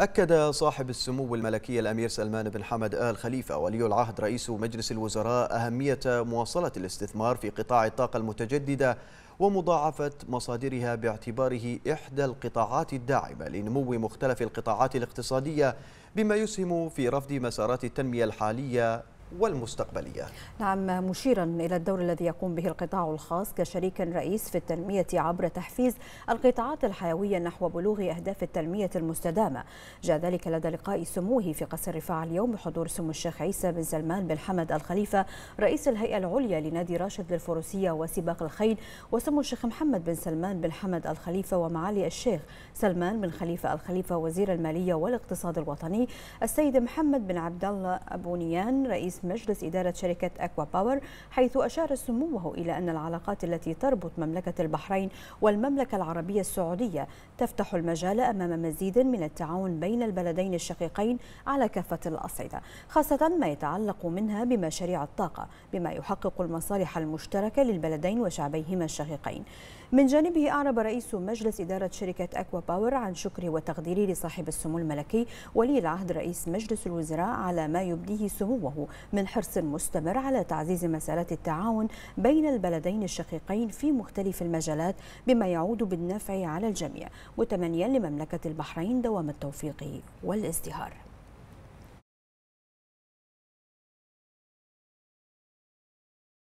أكد صاحب السمو الملكي الأمير سلمان بن حمد آل خليفة ولي العهد رئيس مجلس الوزراء أهمية مواصلة الاستثمار في قطاع الطاقة المتجددة ومضاعفة مصادرها باعتباره إحدى القطاعات الداعمة لنمو مختلف القطاعات الاقتصادية بما يسهم في رفض مسارات التنمية الحالية والمستقبلية نعم مشيرا إلى الدور الذي يقوم به القطاع الخاص كشريك رئيس في التنمية عبر تحفيز القطاعات الحيوية نحو بلوغ أهداف التنمية المستدامة جاء ذلك لدى لقاء سموه في قصر رفاع اليوم بحضور سمو الشيخ عيسى بن سلمان بن حمد الخليفة رئيس الهيئة العليا لنادي راشد للفروسية وسباق الخيل وسمو الشيخ محمد بن سلمان بن حمد الخليفة ومعالي الشيخ سلمان بن خليفة الخليفة وزير المالية والاقتصاد الوطني السيد محمد بن عبد الله أبو نيان رئيس مجلس إدارة شركة أكوا باور حيث أشار سموه إلى أن العلاقات التي تربط مملكة البحرين والمملكة العربية السعودية تفتح المجال أمام مزيد من التعاون بين البلدين الشقيقين على كافة الأصعدة خاصة ما يتعلق منها بمشاريع الطاقة بما يحقق المصالح المشتركة للبلدين وشعبيهما الشقيقين من جانبه أعرب رئيس مجلس إدارة شركة أكوا باور عن شكره وتقديره لصاحب السمو الملكي ولي العهد رئيس مجلس الوزراء على ما يبديه سموه من حرص مستمر على تعزيز مسارات التعاون بين البلدين الشقيقين في مختلف المجالات بما يعود بالنفع على الجميع متمنيا لمملكة البحرين دوام التوفيق والازدهار